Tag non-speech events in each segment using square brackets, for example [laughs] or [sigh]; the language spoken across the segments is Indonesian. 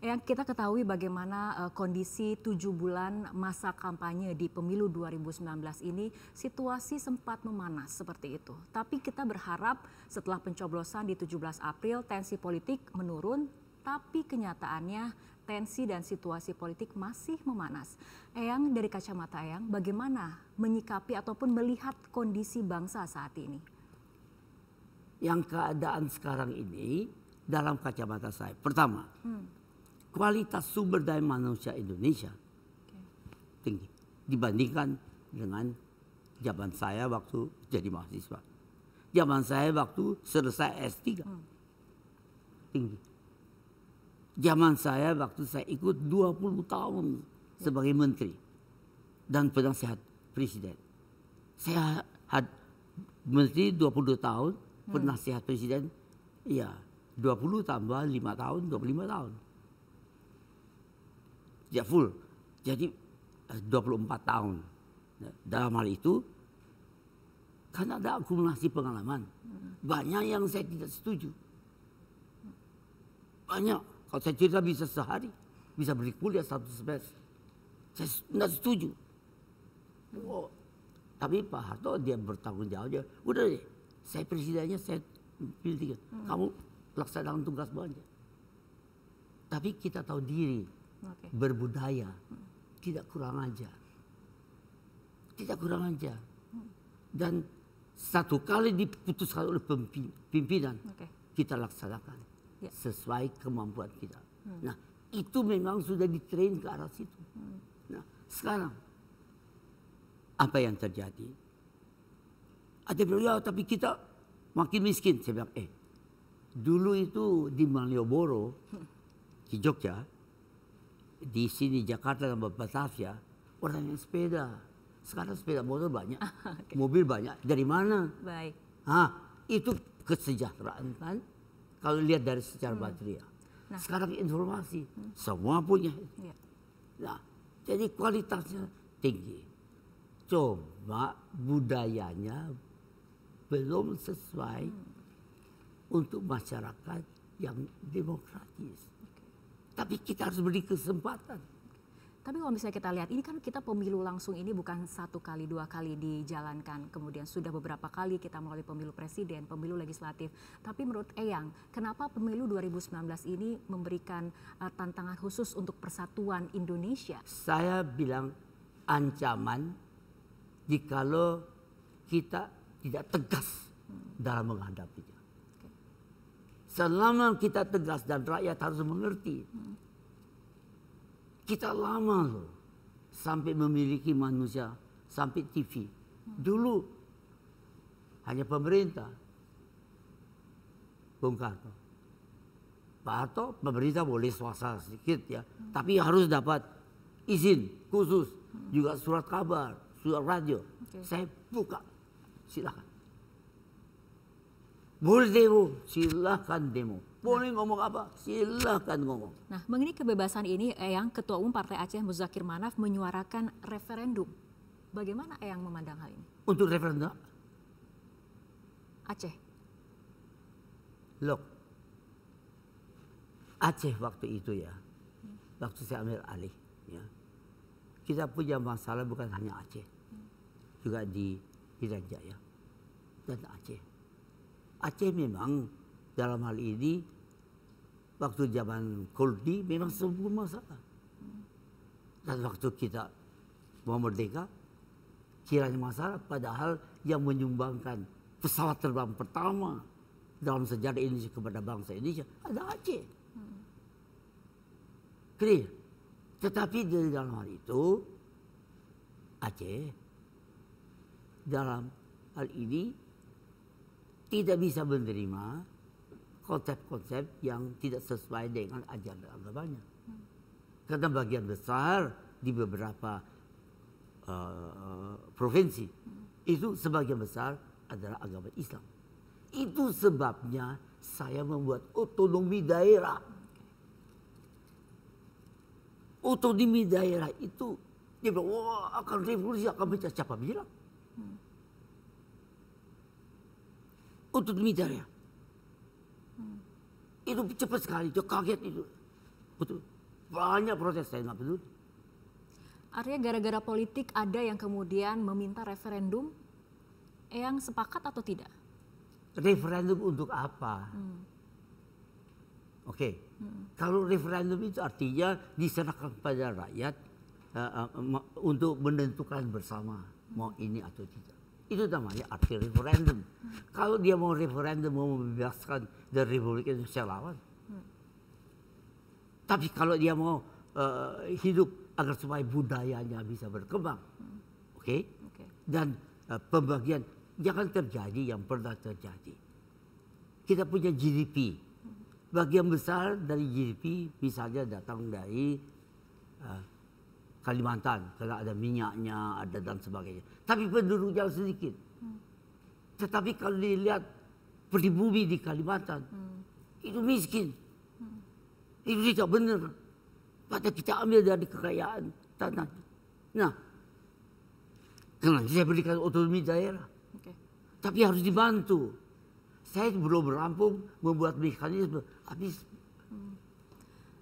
yang kita ketahui bagaimana uh, kondisi tujuh bulan masa kampanye di pemilu 2019 ini situasi sempat memanas seperti itu. Tapi kita berharap setelah pencoblosan di 17 April tensi politik menurun tapi kenyataannya tensi dan situasi politik masih memanas. Eyang dari kacamata Eyang bagaimana menyikapi ataupun melihat kondisi bangsa saat ini? Yang keadaan sekarang ini dalam kacamata saya. Pertama, hmm kualitas sumber daya manusia Indonesia tinggi dibandingkan dengan zaman saya waktu jadi mahasiswa. Zaman saya waktu selesai S3 hmm. tinggi. Zaman saya waktu saya ikut 20 tahun ya. sebagai menteri dan penasehat presiden. Saya had menteri 22 tahun, hmm. penasehat presiden ya 20 tambah 5 tahun, 25 tahun tidak ya, full. Jadi 24 eh, tahun. Ya, dalam hal itu karena ada akumulasi pengalaman. Hmm. Banyak yang saya tidak setuju. Banyak. Kalau saya cerita bisa sehari, bisa beli kuliah satu semester. Saya tidak setuju. Oh. Tapi Pak Harto dia bertanggung jawab Dia, Udah deh, saya presidennya saya pilih tiga. Hmm. Kamu laksanakan tugas banyak. Tapi kita tahu diri okay. berbudaya, hmm. tidak kurang aja, tidak kurang aja, hmm. dan satu kali diputuskan oleh pimpinan okay. kita laksanakan yeah. sesuai kemampuan kita. Hmm. Nah itu memang sudah ditrain ke arah situ. Hmm. Nah sekarang apa yang terjadi? Ada beliau ya, tapi kita makin miskin. Saya bilang eh dulu itu di Malioboro hmm. di Jogja di sini Jakarta dan Batavia orang yang sepeda. Sekarang sepeda motor banyak, [laughs] okay. mobil banyak. Dari mana? Baik. Ah, itu kesejahteraan kan? Kalau lihat dari secara hmm. baterai. Nah. Sekarang informasi, hmm. semua punya. Ya. Nah, jadi kualitasnya tinggi. Coba budayanya belum sesuai hmm. untuk masyarakat yang demokratis. Tapi kita harus beri kesempatan. Tapi kalau misalnya kita lihat, ini kan kita pemilu langsung ini bukan satu kali, dua kali dijalankan. Kemudian sudah beberapa kali kita melalui pemilu presiden, pemilu legislatif. Tapi menurut Eyang, kenapa pemilu 2019 ini memberikan uh, tantangan khusus untuk persatuan Indonesia? Saya bilang ancaman jikalau kita tidak tegas hmm. dalam menghadapinya. Selama kita tegas dan rakyat harus mengerti. Kita lama loh sampai memiliki manusia, sampai TV. Dulu hanya pemerintah. Bung Karno. Pak Harto pemerintah boleh swasta sedikit ya, hmm. tapi harus dapat izin khusus, hmm. juga surat kabar, surat radio. Okay. Saya buka, Silahkan boleh demo silahkan demo. Boleh nah. ngomong apa? Silahkan ngomong. Nah, mengenai kebebasan ini, Eyang, Ketua Umum Partai Aceh Muzakir Manaf menyuarakan referendum. Bagaimana Eyang memandang hal ini? Untuk referendum? Aceh. Loh, Aceh waktu itu ya, hmm. waktu saya ambil alih, ya, kita punya masalah bukan hanya Aceh, hmm. juga di Jaya dan Aceh Aceh memang dalam hal ini waktu zaman Koldi memang sebuah masalah. Dan waktu kita mau merdeka, kiranya masalah padahal yang menyumbangkan pesawat terbang pertama dalam sejarah Indonesia kepada bangsa Indonesia ada Aceh. Clear. Tetapi dari dalam hal itu Aceh dalam hal ini tidak bisa menerima konsep-konsep yang tidak sesuai dengan ajaran agamanya. Karena bagian besar di beberapa uh, provinsi itu sebagian besar adalah agama Islam. Itu sebabnya saya membuat otonomi daerah. Otonomi daerah itu dia bilang, wah akan revolusi, akan pecah. Siapa bilang? Untuk midarnya. Hmm. Itu cepat sekali, dia kaget itu. Betul. Banyak proses saya, nggak betul. Artinya gara-gara politik ada yang kemudian meminta referendum yang sepakat atau tidak? Referendum untuk apa? Hmm. Oke, okay. hmm. kalau referendum itu artinya diserahkan kepada rakyat uh, uh, untuk menentukan bersama mau hmm. ini atau tidak. Itu namanya arti referendum. Kalau dia mau referendum mau membebaskan dari Republik Indonesia lawan. Hmm. Tapi kalau dia mau uh, hidup agar supaya budayanya bisa berkembang. Hmm. Oke? Okay? Okay. Dan uh, pembagian jangan terjadi yang pernah terjadi. Kita punya GDP. Bagian besar dari GDP misalnya datang dari uh, Kalimantan karena ada minyaknya, ada dan sebagainya. Tapi penduduknya sedikit. Hmm. Tetapi kalau dilihat pribumi di Kalimantan, hmm. itu miskin. Hmm. Itu tidak benar. Pada kita ambil dari kekayaan tanah. Nah, karena saya berikan otonomi daerah. Okay. Tapi harus dibantu. Saya belum rampung membuat mekanisme. Habis hmm.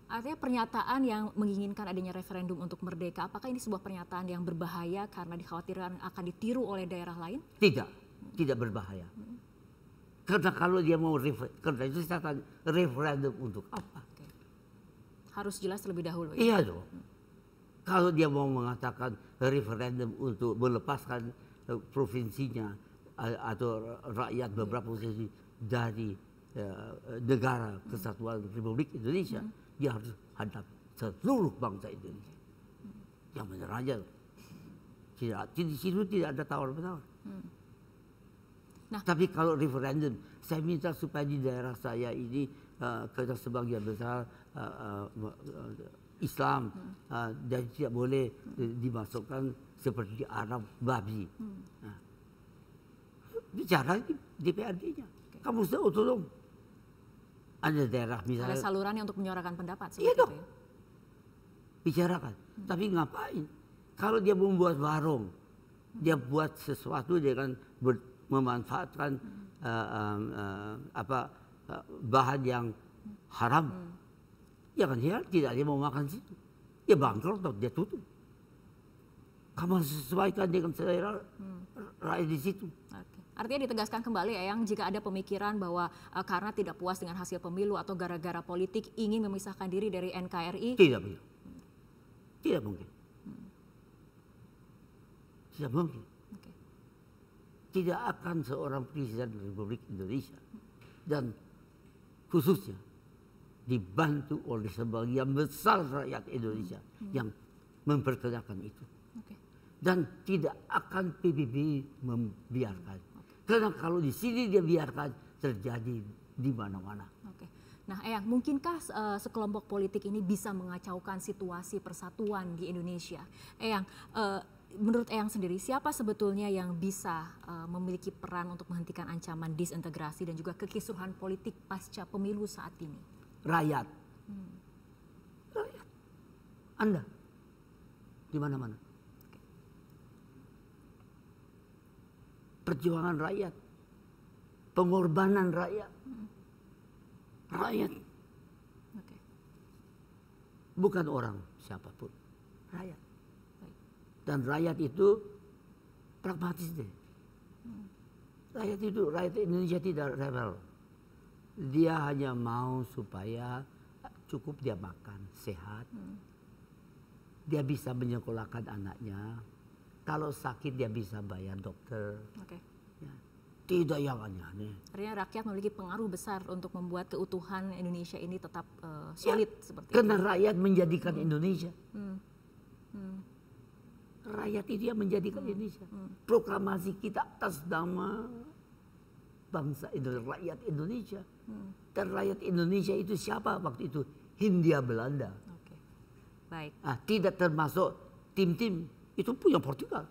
Artinya pernyataan yang menginginkan adanya referendum untuk merdeka, apakah ini sebuah pernyataan yang berbahaya karena dikhawatirkan akan ditiru oleh daerah lain? Tidak, tidak berbahaya. Hmm. Karena kalau dia mau refer, karena itu saya referendum untuk oh, apa? Okay. Harus jelas terlebih dahulu. Ya? Iya dong. Hmm. Kalau dia mau mengatakan referendum untuk melepaskan eh, provinsinya atau rakyat beberapa posisi dari eh, negara kesatuan Republik Indonesia. Hmm dia harus hadap seluruh bangsa Indonesia. Yang benar aja. Tidak, di situ tidak ada tawar-menawar. Hmm. Nah. Tapi kalau referendum, saya minta supaya di daerah saya ini uh, eh, kita sebagian besar uh, uh, Islam hmm. uh, dan tidak boleh hmm. dimasukkan seperti Arab babi. Hmm. Nah, bicara di DPRD-nya. Okay. Kamu sudah otonom ada daerah misalnya. Ada yang untuk menyuarakan pendapat seperti iya dong. ya? Bicarakan. Hmm. Tapi ngapain? Kalau dia membuat warung, hmm. dia buat sesuatu dia kan ber, memanfaatkan hmm. uh, um, uh, apa uh, bahan yang hmm. haram. Hmm. Ya kan dia tidak dia mau makan situ. Dia bangkrut atau dia tutup. Kamu sesuaikan dengan selera hmm. rakyat di situ. Okay. Artinya ditegaskan kembali ya, yang jika ada pemikiran bahwa uh, karena tidak puas dengan hasil pemilu atau gara-gara politik ingin memisahkan diri dari NKRI. Tidak mungkin. Tidak mungkin. Tidak mungkin. Okay. Tidak akan seorang presiden Republik Indonesia dan khususnya dibantu oleh sebagian besar rakyat Indonesia hmm. yang memperkenalkan itu. Okay. Dan tidak akan PBB membiarkan karena kalau di sini dia biarkan terjadi di mana-mana. Oke. Nah, Eyang, mungkinkah uh, sekelompok politik ini bisa mengacaukan situasi persatuan di Indonesia? Eyang, uh, menurut Eyang sendiri, siapa sebetulnya yang bisa uh, memiliki peran untuk menghentikan ancaman disintegrasi dan juga kekisruhan politik pasca pemilu saat ini? Rakyat. Hmm. Rakyat. Anda. Di mana-mana. perjuangan rakyat, pengorbanan rakyat, rakyat, bukan orang siapapun, rakyat. Dan rakyat itu pragmatis deh. Hmm. Rakyat itu rakyat Indonesia tidak rebel, dia hanya mau supaya cukup dia makan sehat, hmm. dia bisa menyekolahkan anaknya, kalau sakit dia bisa bayar dokter. Oke. Okay. Ya. Tidak yang aneh-aneh. Artinya rakyat memiliki pengaruh besar untuk membuat keutuhan Indonesia ini tetap uh, solid ya, seperti Karena itu. rakyat menjadikan hmm. Indonesia. Hmm. Hmm. Rakyat itu yang menjadikan hmm. Indonesia. Hmm. Proklamasi kita atas nama bangsa Indonesia, rakyat Indonesia. Hmm. Dan rakyat Indonesia itu siapa waktu itu? Hindia Belanda. Okay. Baik. Nah, tidak termasuk tim-tim itu punya Portugal.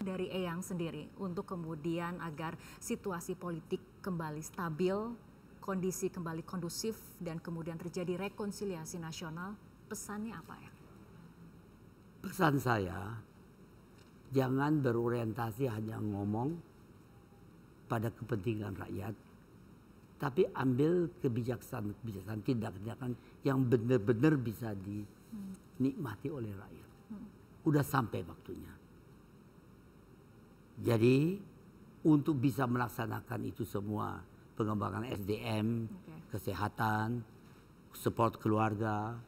Dari Eyang sendiri untuk kemudian agar situasi politik kembali stabil, kondisi kembali kondusif dan kemudian terjadi rekonsiliasi nasional, pesannya apa ya? Pesan saya jangan berorientasi hanya ngomong pada kepentingan rakyat, tapi ambil kebijaksanaan-kebijaksanaan tindak-tindakan yang benar-benar bisa dinikmati oleh rakyat. Hmm udah sampai waktunya. Jadi untuk bisa melaksanakan itu semua pengembangan SDM, okay. kesehatan, support keluarga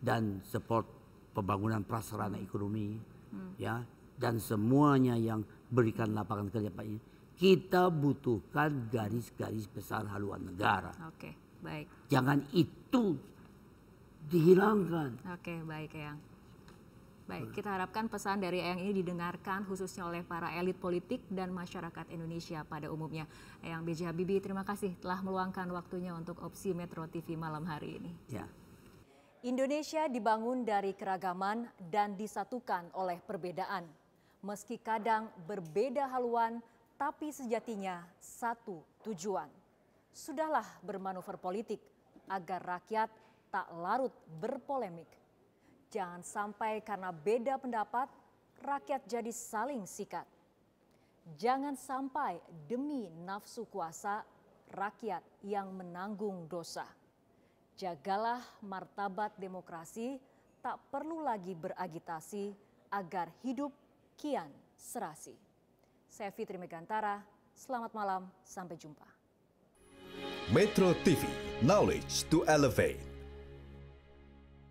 dan support pembangunan prasarana hmm. ekonomi hmm. ya dan semuanya yang berikan lapangan kerja Pak ini kita butuhkan garis-garis besar haluan negara. Oke, okay, baik. Jangan itu dihilangkan. Oke, okay, baik, Yang. Baik, hmm. kita harapkan pesan dari Eyang ini didengarkan khususnya oleh para elit politik dan masyarakat Indonesia pada umumnya. Eyang B.J. Habibie, terima kasih telah meluangkan waktunya untuk Opsi Metro TV malam hari ini. Ya. Indonesia dibangun dari keragaman dan disatukan oleh perbedaan. Meski kadang berbeda haluan, tapi sejatinya satu tujuan. Sudahlah bermanuver politik agar rakyat tak larut berpolemik Jangan sampai karena beda pendapat, rakyat jadi saling sikat. Jangan sampai demi nafsu kuasa, rakyat yang menanggung dosa. Jagalah martabat demokrasi, tak perlu lagi beragitasi agar hidup kian serasi. Saya Fitri Megantara, selamat malam, sampai jumpa. Metro TV, knowledge to elevate.